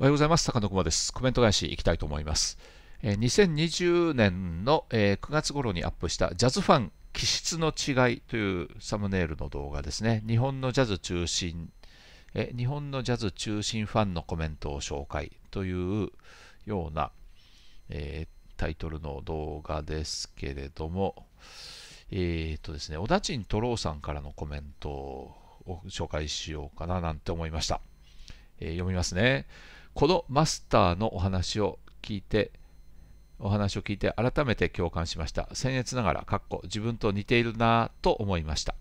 おはようございます。高野熊です。コメント返しいきたいと思います。2020年の9月頃にアップしたジャズファン気質の違いというサムネイルの動画ですね。日本のジャズ中心、日本のジャズ中心ファンのコメントを紹介というような、えタイトルの動画ですけれども、えっ、ー、とですね、小田陳太郎さんからのコメントを紹介しようかななんて思いました。え読みますね。このマスターのお話を聞いてお話を聞いて改めて共感しました僭越ながらかっこ自分と似ているなぁと思いました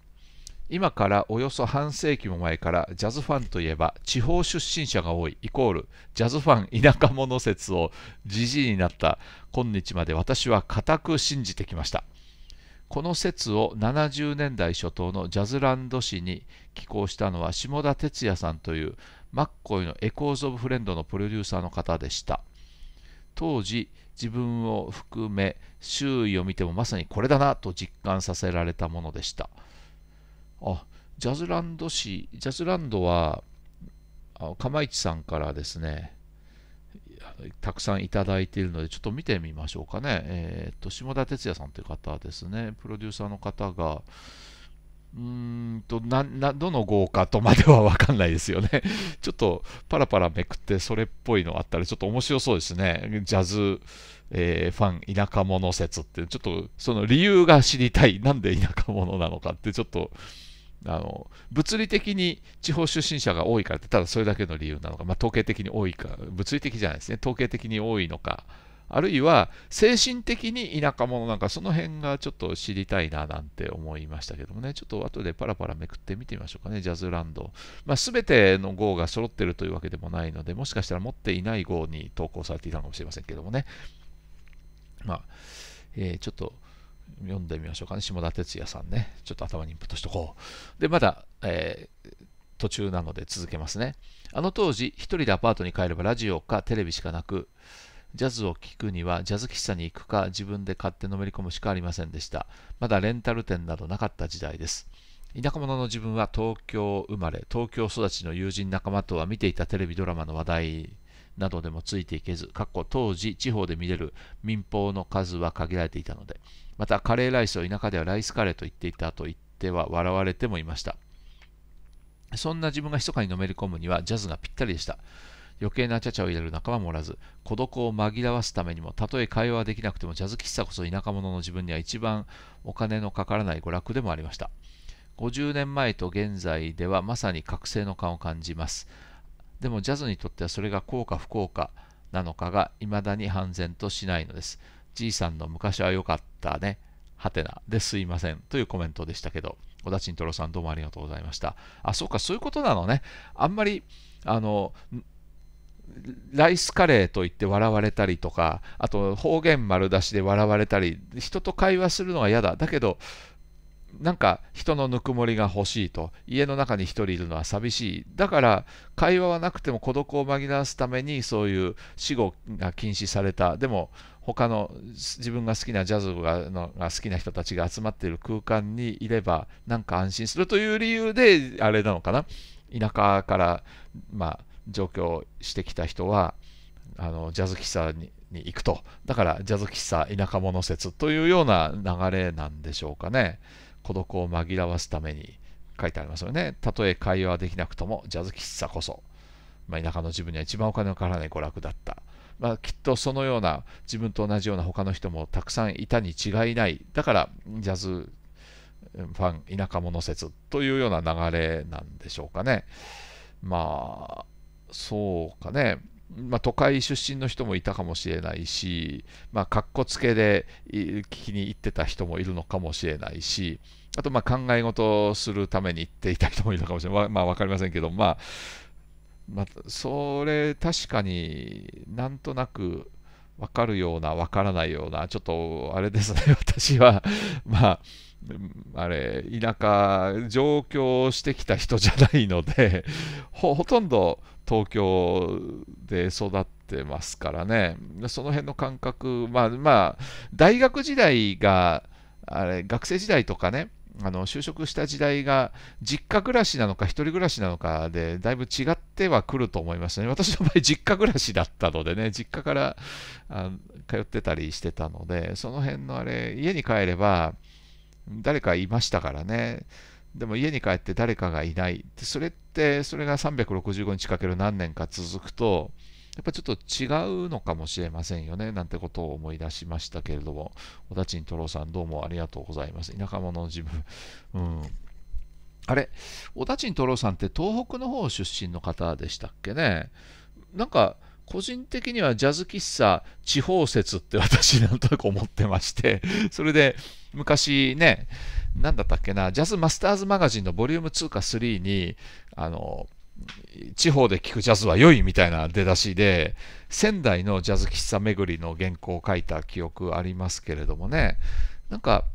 今からおよそ半世紀も前からジャズファンといえば地方出身者が多いイコールジャズファン田舎者説をじじいになった今日まで私は固く信じてきましたこの説を70年代初頭のジャズランド誌に寄稿したのは下田哲也さんというマッコイのエコーズ・オブ・フレンドのプロデューサーの方でした。当時、自分を含め周囲を見てもまさにこれだなと実感させられたものでした。あ、ジャズランド市、ジャズランドは、釜市さんからですね、たくさんいただいているので、ちょっと見てみましょうかね。えっ、ー、と、下田哲也さんという方ですね、プロデューサーの方が、うんとななどの号かとまでは分かんないですよね。ちょっとパラパラめくってそれっぽいのあったらちょっと面白そうですね。ジャズ、えー、ファン田舎者説ってちょっとその理由が知りたい。なんで田舎者なのかってちょっとあの物理的に地方出身者が多いからってただそれだけの理由なのか、まあ、統計的に多いか物理的じゃないですね統計的に多いのかあるいは精神的に田舎者なんかその辺がちょっと知りたいななんて思いましたけどもねちょっと後でパラパラめくってみてみましょうかねジャズランド、まあ、全ての号が揃ってるというわけでもないのでもしかしたら持っていない号に投稿されていたのかもしれませんけどもねまあ、えー、ちょっと読んでみましょうかね下田哲也さんねちょっと頭にインプットしとこうでまだ、えー、途中なので続けますねあの当時一人でアパートに帰ればラジオかテレビしかなくジャズを聴くにはジャズ喫茶に行くか自分で買ってのめり込むしかありませんでした。まだレンタル店などなかった時代です。田舎者の自分は東京生まれ、東京育ちの友人仲間とは見ていたテレビドラマの話題などでもついていけず、過去当時地方で見れる民放の数は限られていたので、またカレーライスを田舎ではライスカレーと言っていたと言っては笑われてもいました。そんな自分が密かにのめり込むにはジャズがぴったりでした。余計なちゃちゃを入れる仲間もおらず孤独を紛らわすためにもたとえ会話はできなくてもジャズ喫茶こそ田舎者の自分には一番お金のかからない娯楽でもありました50年前と現在ではまさに覚醒の感を感じますでもジャズにとってはそれが効果不効果なのかが未だに判然としないのですじいさんの昔は良かったねはてなですいませんというコメントでしたけど小田慎太郎さんどうもありがとうございましたあそうかそういうことなのねあんまりあのライスカレーと言って笑われたりとか、あと方言丸出しで笑われたり、人と会話するのは嫌だ。だけど、なんか人のぬくもりが欲しいと、家の中に一人いるのは寂しい。だから会話はなくても孤独を紛らわすためにそういう死後が禁止された。でも他の自分が好きなジャズがのが好きな人たちが集まっている空間にいればなんか安心するという理由であれなのかな。田舎から、まあ、上京してきた人はあのジャズ喫茶にに行くとだからジャズ喫茶田舎者説というような流れなんでしょうかね孤独を紛らわすために書いてありますよねたとえ会話できなくともジャズ喫茶こそ、まあ、田舎の自分には一番お金のかからない娯楽だったまあ、きっとそのような自分と同じような他の人もたくさんいたに違いないだからジャズファン田舎者説というような流れなんでしょうかねまそうかね、まあ、都会出身の人もいたかもしれないし、まあ、かっこつけで聞きに行ってた人もいるのかもしれないし、あとま考え事をするために行っていた人もいるのかもしれない、まあ、分かりませんけど、まあ、まあ、それ確かになんとなく分かるような分からないようなちょっとあれですね 私はまああれ、田舎、上京してきた人じゃないので ほ、ほとんど東京で育ってますからね、その辺の感覚、まあまあ、大学時代が、あれ、学生時代とかね、あの就職した時代が実家暮らしなのか1人暮らしなのかでだいぶ違ってはくると思いますね。私の場合実家暮らしだったのでね、実家からあ通ってたりしてたので、その辺のあれ、家に帰れば誰かいましたからね。でも家に帰って誰かがいない。でそれって、それが365日かける何年か続くと、やっぱちょっと違うのかもしれませんよね、なんてことを思い出しましたけれども、小田と太郎さん、どうもありがとうございます。田舎者の自分。うん。あれ、小田と太郎さんって東北の方出身の方でしたっけねなんか、個人的にはジャズ喫茶地方説って私なんとなく思ってまして、それで昔ね、何だったっけな、ジャズマスターズマガジンのボリューム2か3に、あの、地方で聴くジャズは良いみたいな出だしで、仙台のジャズ喫茶巡りの原稿を書いた記憶ありますけれどもね、なんか、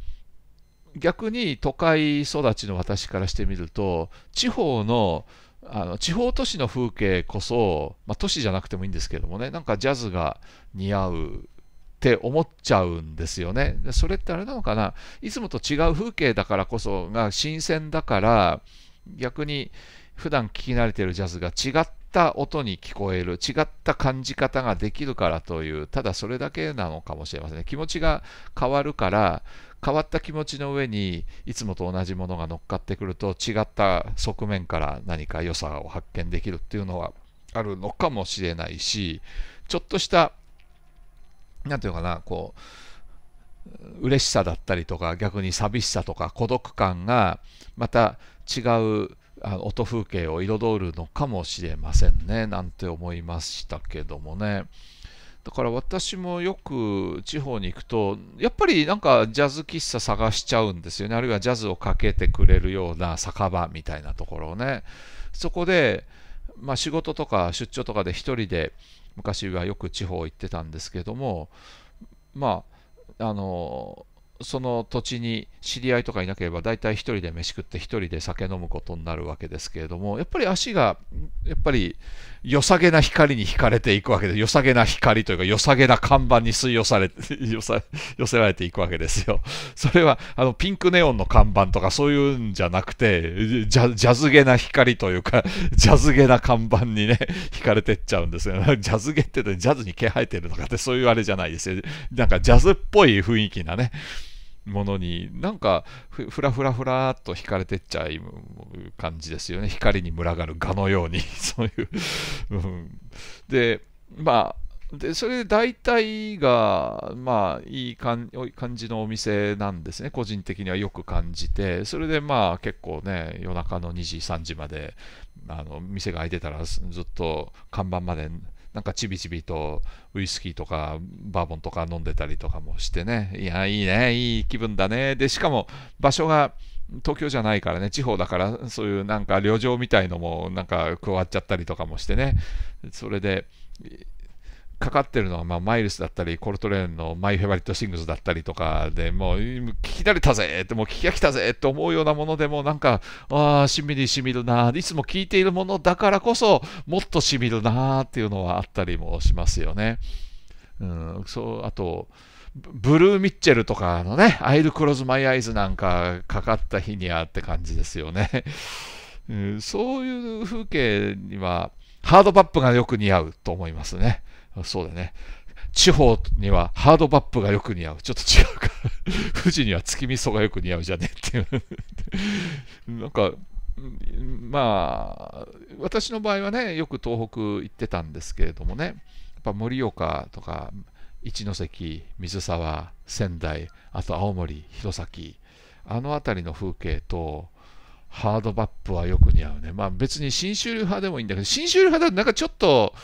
逆に都会育ちの私からしてみると、地方のあの地方都市の風景こそ、まあ、都市じゃなくてもいいんですけどもねなんかジャズが似合うって思っちゃうんですよね。それってあれなのかないつもと違う風景だからこそが新鮮だから逆に普段聴き慣れてるジャズが違っった音に聞こえる、違った感じ方ができるからという、ただそれだけなのかもしれませんね。気持ちが変わるから、変わった気持ちの上にいつもと同じものが乗っかってくると違った側面から何か良さを発見できるっていうのはあるのかもしれないしちょっとした何て言うかなこう嬉しさだったりとか逆に寂しさとか孤独感がまた違うあの音風景を彩るのかもしれませんねなんて思いましたけどもねだから私もよく地方に行くとやっぱりなんかジャズ喫茶探しちゃうんですよねあるいはジャズをかけてくれるような酒場みたいなところをねそこで、まあ、仕事とか出張とかで1人で昔はよく地方行ってたんですけどもまああのその土地に知り合いとかいなければ大体1人で飯食って1人で酒飲むことになるわけですけれどもやっぱり足がやっぱり良さげな光に惹かれていくわけで良さげな光というか良さげな看板に吸い寄され 寄せられていくわけですよそれはあのピンクネオンの看板とかそういうんじゃなくてジャジャズげな光というかジャズげな看板にね惹かれてっちゃうんですよ、ジャズげってジャズに毛生えてるとかってそういうあれじゃないですよなんかジャズっぽい雰囲気なねものになんかふらふらふらっと惹かれてっちゃう感じですよね光に群がる蛾のように そういううん、でまあでそれで大体がまあいい感じのお店なんですね個人的にはよく感じてそれでまあ結構ね夜中の2時3時まであの店が開いてたらずっと看板までなんかちびちびとウイスキーとかバーボンとか飲んでたりとかもしてね、いや、いいね、いい気分だね。で、しかも場所が東京じゃないからね、地方だから、そういうなんか旅情みたいのもなんか加わっちゃったりとかもしてね、それで、かかってるのは、まあ、マイルスだったり、コルトレーンのマイ・フェバリット・シングスだったりとかで、もう聞き慣れたぜって、もう聞き飽きたぜって思うようなものでも、なんか、ああ、しみりしみるな、いつも聞いているものだからこそ、もっとしみるなっていうのはあったりもしますよね。うん、そうあと、ブルー・ミッチェルとかのね、アイル・クローズ・マイ・アイズなんかかかった日にはって感じですよね。うん、そういう風景には、ハードパップがよく似合うと思いますね。そうだね。地方にはハードバップがよく似合う。ちょっと違うか。富士には月味噌がよく似合うじゃねっていう なんか、まあ、私の場合はね、よく東北行ってたんですけれどもね、やっぱ盛岡とか、一関、水沢、仙台、あと青森、弘前、あの辺りの風景と、ハードバップはよく似合うね。まあ別に新州流派でもいいんだけど、新州流派だとなんかちょっと、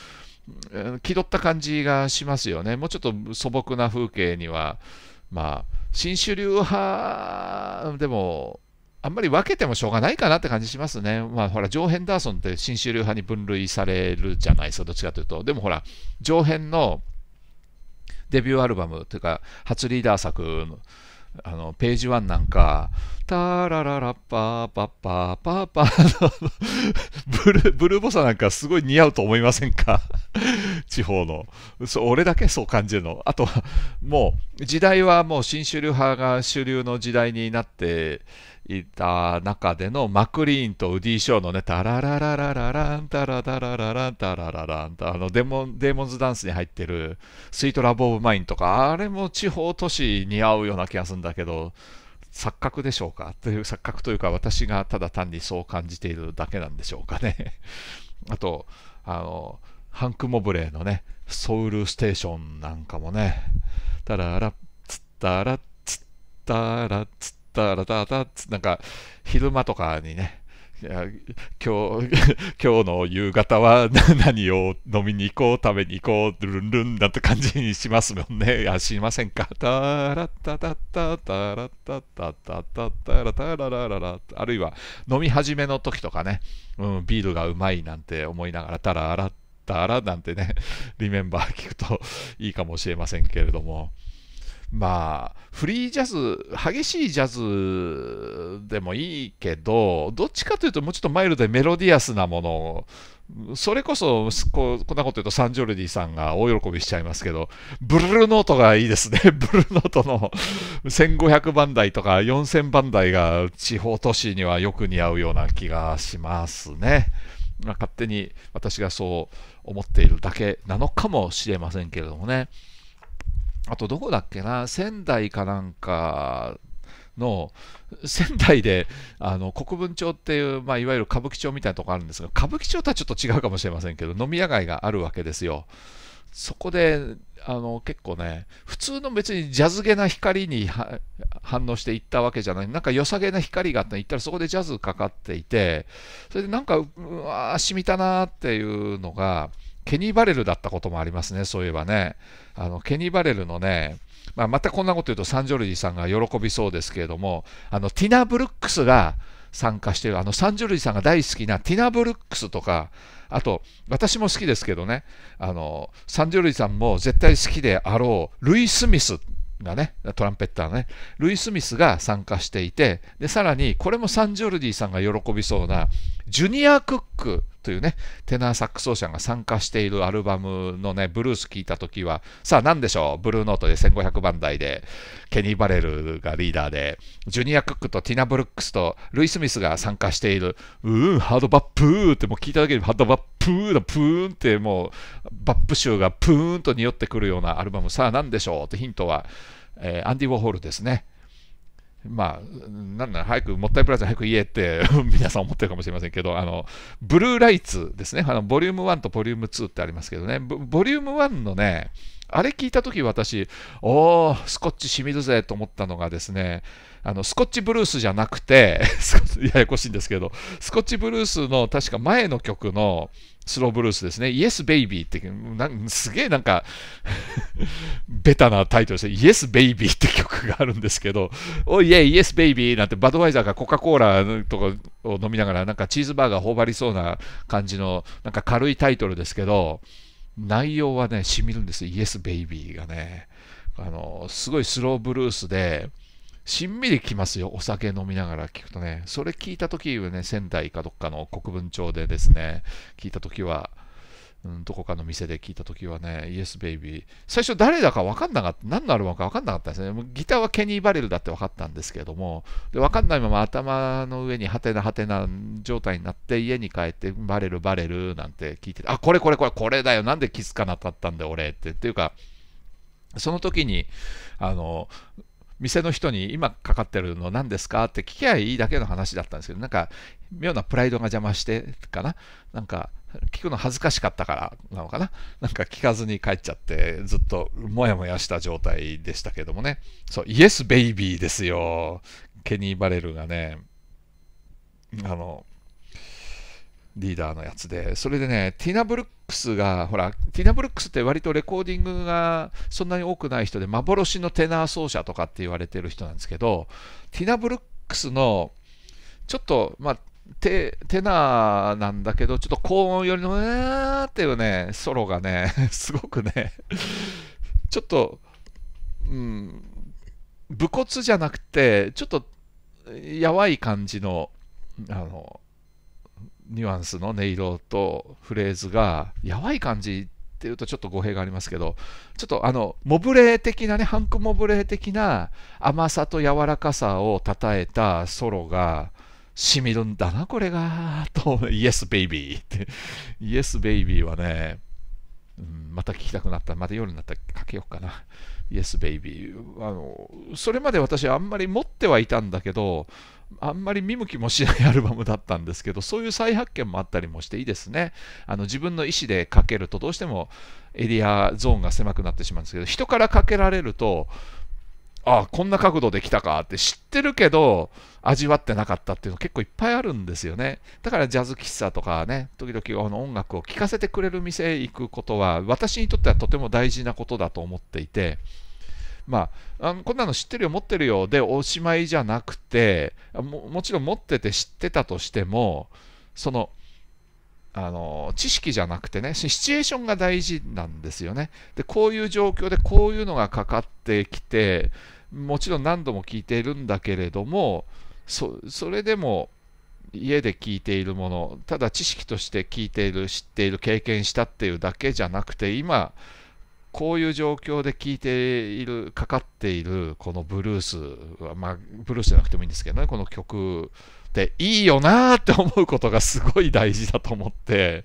気取った感じがしますよね。もうちょっと素朴な風景には、まあ、新主流派でも、あんまり分けてもしょうがないかなって感じしますね。まあ、ほら、ジョー・ヘンダーソンって新主流派に分類されるじゃないですか、どっちかというと。でもほら、上辺のデビューアルバムというか、初リーダー作あのページ1なんか、タラララッパーパッパーパーパー ブル、ブルーボサなんかすごい似合うと思いませんか 地方の。そ俺だけそう感じるの。あと、もう時代はもう新主流派が主流の時代になって、いた中でのマクリーンとウディ・ショーのね、タラララララランタラダララランタララランタ、あのデモデーモンズダンスに入ってるスイートラブ・オブ・マインとか、あれも地方都市に合うような気がするんだけど、錯覚でしょうかという錯覚というか、私がただ単にそう感じているだけなんでしょうかね。あと、あの、ハンク・モブレーのね、ソウルステーションなんかもね、タララッツッタラッツッタラッツッたらたたなんか昼間とかにねいや今日 今日の夕方は 何を飲みに行こう食べに行こうルンルンなんて感じにしますもんねいや、しませんかタラッタタッタタラッタタタタタラタララララあるいは飲み始めの時とかね、うん、ビールがうまいなんて思いながらタララッタラなんてねリメンバー聞くといいかもしれませんけれども。まあ、フリージャズ、激しいジャズでもいいけど、どっちかというと、もうちょっとマイルドでメロディアスなものを、それこそこ、こんなこと言うとサンジョルディさんが大喜びしちゃいますけど、ブルーノートがいいですね。ブルーノートの1500番台とか4000番台が地方都市にはよく似合うような気がしますね。勝手に私がそう思っているだけなのかもしれませんけれどもね。あとどこだっけな、仙台かなんかの、仙台であの国分町っていう、まあ、いわゆる歌舞伎町みたいなとこあるんですが、歌舞伎町とはちょっと違うかもしれませんけど、飲み屋街があるわけですよ。そこであの結構ね、普通の別にジャズゲな光に反応していったわけじゃない、なんか良さげな光があって行ったらそこでジャズかかっていて、それでなんか、うわー、染みたなーっていうのが、ケニー・バレルだったこともありますね、そういえばね。あのケニー・バレルのね、まあ、またこんなこと言うとサンジョルジさんが喜びそうですけれども、あのティナ・ブルックスが参加している、あのサンジョルジさんが大好きなティナ・ブルックスとか、あと、私も好きですけどね、あのサンジョルジさんも絶対好きであろう、ルイ・スミスがね、トランペッターね、ルイ・スミスが参加していて、でさらにこれもサンジョルディさんが喜びそうな、ジュニア・クックというね、テナーサックス奏者が参加しているアルバムのね、ブルース聴いた時は、さあ何でしょう、ブルーノートで1500番台で、ケニー・バレルがリーダーで、ジュニア・クックとティナ・ブルックスとルイ・スミスが参加している、うーん、ハードバップーってもう聞いただけで、ハードバップーのプーンってもう、バップ集がプーンと匂ってくるようなアルバム、さあ何でしょうってヒントは、えー、アンディ・ウォーホールですね。まあ、なんなら早く、もったいぶらず早く言えって 皆さん思ってるかもしれませんけど、あの、ブルーライツですね。あの、ボリューム1とボリューム2ってありますけどね、ボリューム1のね、あれ聞いたとき私、おー、スコッチ染みるぜと思ったのがですね、あのスコッチブルースじゃなくて ややこしいんですけど、スコッチブルースの確か前の曲のスローブルースですね、イエスベイビーって、すげえなんか ベタなタイトルですね、イエスベイビーって曲があるんですけど、おいえ、イエスベイビーなんてバドワイザーがコカ・コーラとかを飲みながら、なんかチーズバーガー頬張りそうな感じの、なんか軽いタイトルですけど、内容はね、しみるんですよ、イエスベイビーがね。あのすごいスローブルースで、しんみりきますよ、お酒飲みながら聞くとね。それ聞いたときね、仙台かどっかの国分町でですね、聞いたときは、うん、どこかの店で聞いたときはね、イエスベイビー。最初誰だか分かんなかった、何のアルバムか分かんなかったですね。ギターはケニー・バレルだって分かったんですけれども、で分かんないまま頭の上にハテナハテナ状態になって、家に帰ってバレルバレルなんて聞いてあ、これこれこれこれだよ、なんで気づかなかったんだよ、俺って。っていうか、その時に、あの、店の人に今かかってるの何ですかって聞きゃいいだけの話だったんですけど、なんか妙なプライドが邪魔してかな、なんか聞くの恥ずかしかったからなのかな、なんか聞かずに帰っちゃって、ずっともやもやした状態でしたけどもね、そう、イエスベイビーですよ、ケニー・バレルがね、あの、リーダーのやつで、それでね、ティナ・ブルックスが、ほら、ティナ・ブルックスって割とレコーディングがそんなに多くない人で、幻のテナー奏者とかって言われてる人なんですけど、ティナ・ブルックスの、ちょっと、まあ、テテナーなんだけど、ちょっと高音よりの、ねーっていうね、ソロがね、すごくね、ちょっと、うん、武骨じゃなくて、ちょっと、やわい感じの、あの、ニュアンスの音色とフレーズがやばい感じっていうとちょっと語弊がありますけどちょっとあのモブレー的なねハンクモブレー的な甘さと柔らかさをたたえたソロがしみるんだなこれがとイエス・ベイビー」ってイエスベイビーはね、うん、また聴きたくなったまた夜になったらかけようかなイエス・ベイビー。あのそれまで私あんまり持ってはいたんだけどあんまり見向きもしないアルバムだったんですけどそういう再発見もあったりもしていいですねあの自分の意思でかけるとどうしてもエリアゾーンが狭くなってしまうんですけど人からかけられるとああこんな角度できたかって知ってるけど味わってなかったっていうの結構いっぱいあるんですよねだからジャズ喫茶とかね時々あの音楽を聴かせてくれる店へ行くことは私にとってはとても大事なことだと思っていてまあ、あのこんなの知ってるよ、持ってるよでおしまいじゃなくても、もちろん持ってて知ってたとしても、その、あの知識じゃなくてね、シチュエーションが大事なんですよね。で、こういう状況でこういうのがかかってきて、もちろん何度も聞いているんだけれども、それでも家で聞いているもの、ただ知識として聞いている、知っている、経験したっていうだけじゃなくて、今、こういう状況で聴いている、かかっているこのブルースは、まあ、ブルースじゃなくてもいいんですけどね、この曲っていいよなーって思うことがすごい大事だと思って、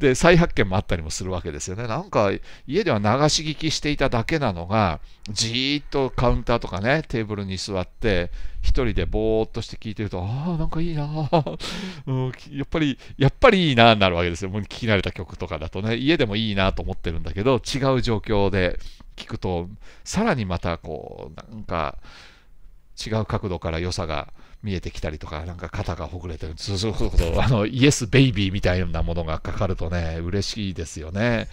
で、再発見もあったりもするわけですよね。なんか、家では流し聞きしていただけなのが、じーっとカウンターとかね、テーブルに座って、一人でぼーっとして聞いてると、ああ、なんかいいな うん、やっぱり、やっぱりいいなになるわけですよ。もう聞き慣れた曲とかだとね、家でもいいなと思ってるんだけど、違う状況で聞くと、さらにまたこう、なんか、違う角度から良さが見えてきたりとか、なんか肩がほぐれてる、そうそうそうあの、イエスベイビーみたいなものがかかるとね、嬉しいですよね。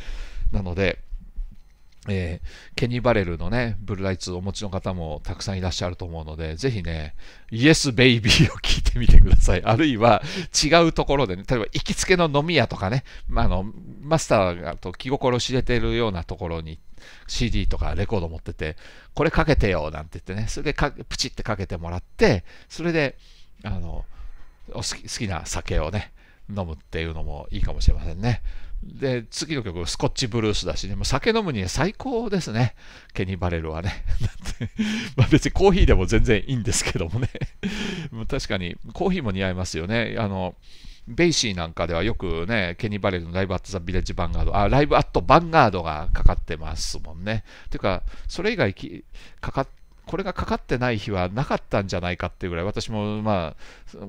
なので、えー、ケニー・バレルのね、ブルーライツをお持ちの方もたくさんいらっしゃると思うので、ぜひね、イエス・ベイビーを聞いてみてください。あるいは違うところでね、例えば行きつけの飲み屋とかね、まあ、のマスターがと気心知れてるようなところに行っ CD とかレコード持ってて、これかけてよなんて言ってね、それでプチってかけてもらって、それで、あの、好き好きな酒をね、飲むっていうのもいいかもしれませんね。で、次の曲、スコッチブルースだしね、もう酒飲むには最高ですね。ケニー・バレルはね。て、まあ別にコーヒーでも全然いいんですけどもね。確かに、コーヒーも似合いますよね。あの、ベイシーなんかではよくね、ケニー・バレルのライブ・アット・ザ・ビレッジ・ヴァンガード、あ、ライブ・アット・ヴァンガードがかかってますもんね。ていうか、それ以外かかっこれがかかってない日はなかったんじゃないかっていうぐらい、私もまあ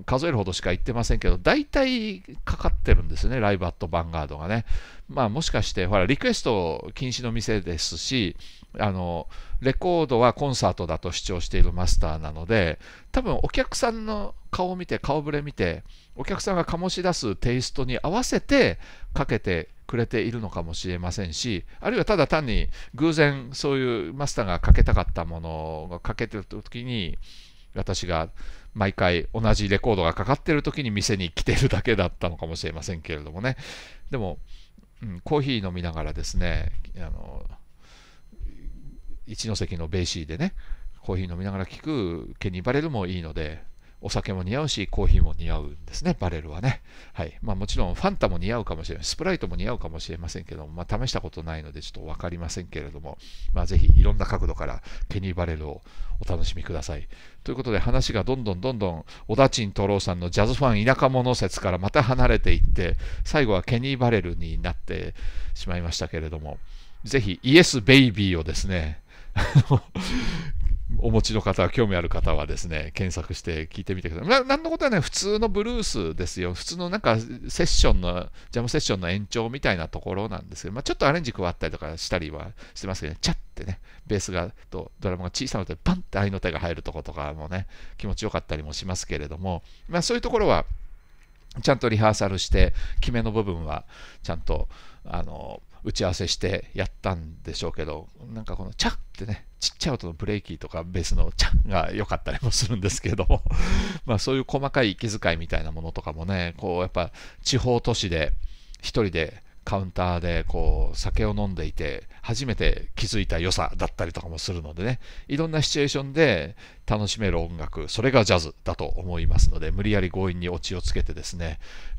数えるほどしか言ってませんけど、大体かかってるんですね、ライブアットヴァンガードがね。まあ、もしかして、ほら、リクエスト禁止の店ですし、あのレコードはコンサートだと主張しているマスターなので、多分お客さんの顔を見て、顔ぶれ見て、お客さんが醸し出すテイストに合わせてかけてくれているのかもしれませんしあるいはただ単に偶然そういうマスターがかけたかったものをかけてる時に私が毎回同じレコードがかかってる時に店に来てるだけだったのかもしれませんけれどもねでも、うん、コーヒー飲みながらですねあの一関のベーシーでねコーヒー飲みながら聴くケニー・バレルもいいのでお酒も似合うし、コーヒーも似合うんですね、バレルはね。はいまあ、もちろん、ファンタも似合うかもしれない、スプライトも似合うかもしれませんけども、まあ、試したことないのでちょっと分かりませんけれども、まあ、ぜひいろんな角度からケニー・バレルをお楽しみください。ということで、話がどんどんどんどん、小田陳太郎さんのジャズファン田舎者説からまた離れていって、最後はケニー・バレルになってしまいましたけれども、ぜひ、イエス・ベイビーをですね、お持ちの方、興味ある方はですね、検索して聞いてみてください。なんのことはね、普通のブルースですよ。普通のなんかセッションの、ジャムセッションの延長みたいなところなんですけど、まあ、ちょっとアレンジ加わったりとかしたりはしてますけど、ね、チャッてね、ベースがとドラムが小さなので、バンって愛の手が入るとことかもね、気持ちよかったりもしますけれども、まあ、そういうところは、ちゃんとリハーサルして、決めの部分は、ちゃんと、あの、打ち合わせしてやったんでしょうけど、なんかこのチャッってね、ちっちゃい音のブレーキとかベースのチャンが良かったりもするんですけども まあそういう細かい気遣いみたいなものとかもね、こうやっぱ地方都市で一人でカウンターでこう酒を飲んでいて初めて気づいた良さだったりとかもするのでねいろんなシチュエーションで楽しめる音楽それがジャズだと思いますので無理やり強引にオチをつけてですね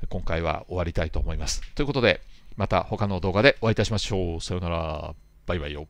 今回は終わりたいと思いますということでまた他の動画でお会いいたしましょうさよならバイバイよ